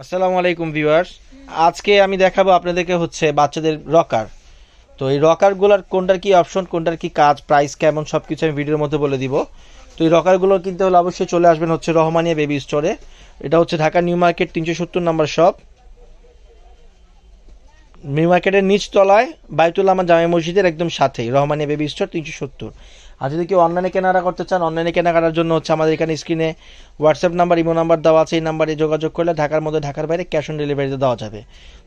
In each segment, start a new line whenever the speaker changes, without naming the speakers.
আসসালামু আলাইকুম ভিউয়ার্স আজকে আমি দেখাবো আপনাদেরকে হচ্ছে বাচ্চাদের রকার তো এই রকারগুলোর কোনটার কি অপশন কোনটার কি কাজ প্রাইস কেমন সব কিছু আমি ভিডিওর মধ্যে বলে দিব তো এই রকারগুলো কিনতে হলে অবশ্যই চলে আসবেন হচ্ছে রহমানিয়া বেবি স্টোরে এটা হচ্ছে ঢাকা নিউ মার্কেট তিনশো সত্তর নম্বর শপ নিউ মার্কেটের নিচ তলায় বায়তুল জামে মসজিদের একদম সাথেই রহমানিয়া বেবি স্টোর তিনশো সত্তর আর যদি কেউ অনলাইনে কেনাকাটা করতে চান অনলাইনে কেনাকাটার জন্য হচ্ছে আমাদের এখানে স্ক্রিনে হোয়াটসঅ্যাপ নাম্বার ইমো নাম্বার দেওয়া আছে এই নাম্বারে যোগাযোগ করলে ঢাকার মধ্যে ঢাকার বাইরে ক্যাশ অন ডেলিভারিতে দেওয়া যাবে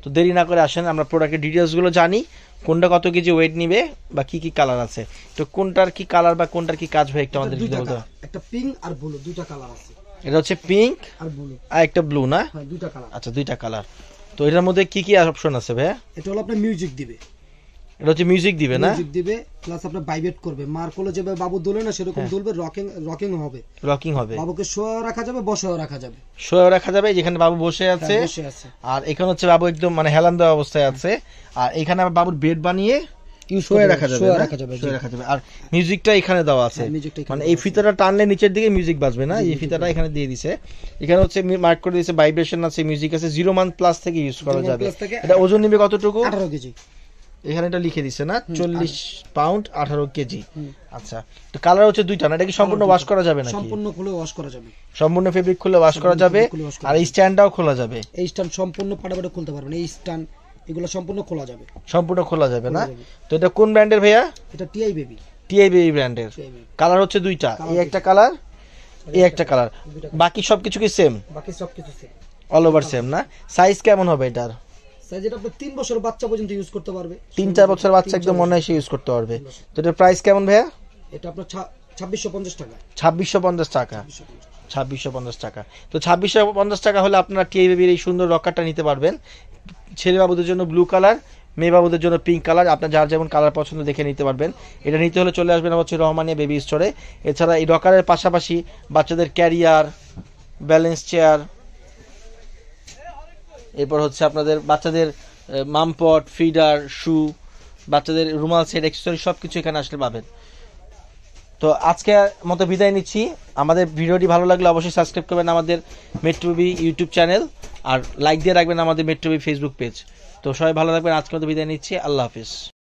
তো দেরি না করে আসেন আমরা প্রোডাক্টের ডিটেলসগুলো জানি কোনটা কত কেজি ওয়েট নিবে বা কি কি কালার আছে তো কোনটার কি কালার বা কোনটার কি কাজ হয় একটু আমাদের
একটা পিঙ্ক আর ব্লু দুটা কালার আছে
এটা হচ্ছে পিঙ্ক আর ব্লু আর একটা ব্লু না হ্যাঁ, দুটো কালার আচ্ছা দুইটা কালার তো এটার মধ্যে কি কি অপশন আছে ভাই এটা হলো আপনার মিউজিক দিবে এটা হচ্ছে মিউজিক দিবে না মিউজিক
দিবে প্লাস আপনারা ভাইব্রেট করবে মার্কোলো যেভাবে বাবু দোলে না সেরকম দুলবে রকিং রকিং হবে
রকিং হবে বাবুকে
শোয়া রাখা যাবে বসেও রাখা যাবে
শোয়া রাখা যাবে যেখানে বাবু বসে হ্যাঁ, আছে বসে আছে আর এখানে হচ্ছে বাবু একদম মানে হেলান দেওয়া অবস্থায় আছে আর এখানে আবার বাবুর বেড বানিয়ে ইউ শোয়া রাখা যাবে শোয়া রাখা যাবে শোয়া রাখা যাবে আর মিউজিকটা এখানে দেওয়া আছে হ্যাঁ, মানে এই ফিতাটা টানলে নিচের দিকে মিউজিক বাজবে না এই ফিতাটা এখানে দিয়ে দিছে এখানে হচ্ছে মার্ক করে দিয়েছে ভাইব্রেশন আছে মিউজিক আছে জিরো মান্থ প্লাস থেকে ইউজ করা যাবে এটা ওজন নেবে কতটুকু 18 কেজি এখানে এটা লিখে দিছে না চল্লিশ আচ্ছা। পাউন্ড আঠারো কেজি আচ্ছা তো কালার হচ্ছে দুইটা না এটা কি সম্পূর্ণ ওয়াশ করা যাবে না সম্পূর্ণ
খুলে ওয়াশ করা যাবে
সম্পূর্ণ ফেব্রিক খুলে ওয়াশ করা যাবে আর এই স্ট্যান্ডটাও খোলা যাবে এই স্ট্যান্ড সম্পূর্ণ পাটাপাটি খুলতে পারবেন এই স্ট্যান্ড এগুলো সম্পূর্ণ খোলা যাবে সম্পূর্ণ খোলা যাবে না তো এটা কোন ব্র্যান্ডের ভাইয়া এটা টিআই বেবি টিআই বেবি ব্র্যান্ডের কালার হচ্ছে দুইটা এই একটা কালার এই একটা কালার বাকি সবকিছু কি সেম
বাকি সবকিছু সেম
অল ওভার সেম না সাইজ কেমন হবে এটার
সাইজ এটা আপনি বছর বাচ্চা পর্যন্ত ইউজ করতে পারবে
বাচ্চা একদম ইউজ করতে পারবে তো এটার প্রাইস কেমন ভাইয়া এটা আপনার টাকা টাকা ছাব্বিশশো পঞ্চাশ টাকা তো ছাব্বিশশো পঞ্চাশ টাকা হলে বেবির এই সুন্দর রকারটা নিতে পারবেন ছেলে বাবুদের জন্য ব্লু কালার মেয়ে বাবুদের জন্য পিঙ্ক কালার আপনার যার যেমন কালার পছন্দ দেখে নিতে পারবেন এটা নিতে হলে চলে আসবেন হচ্ছে রহমানিয়া বেবি স্টোরে এছাড়া এই রকারের পাশাপাশি বাচ্চাদের ক্যারিয়ার ব্যালেন্স চেয়ার এরপর হচ্ছে আপনাদের বাচ্চাদের মামপট ফিডার শু বাচ্চাদের রুমাল সেট এক্সেসরি সব কিছু এখানে আসলে পাবেন তো আজকে মতো বিদায় নিচ্ছি আমাদের ভিডিওটি ভালো লাগলে অবশ্যই সাবস্ক্রাইব করবেন আমাদের মেট্রোবি ইউটিউব চ্যানেল আর লাইক দিয়ে রাখবেন আমাদের মেট্রোবি ফেসবুক পেজ তো সবাই ভালো থাকবেন আজকে মতো বিদায় নিচ্ছি আল্লাহ হাফিজ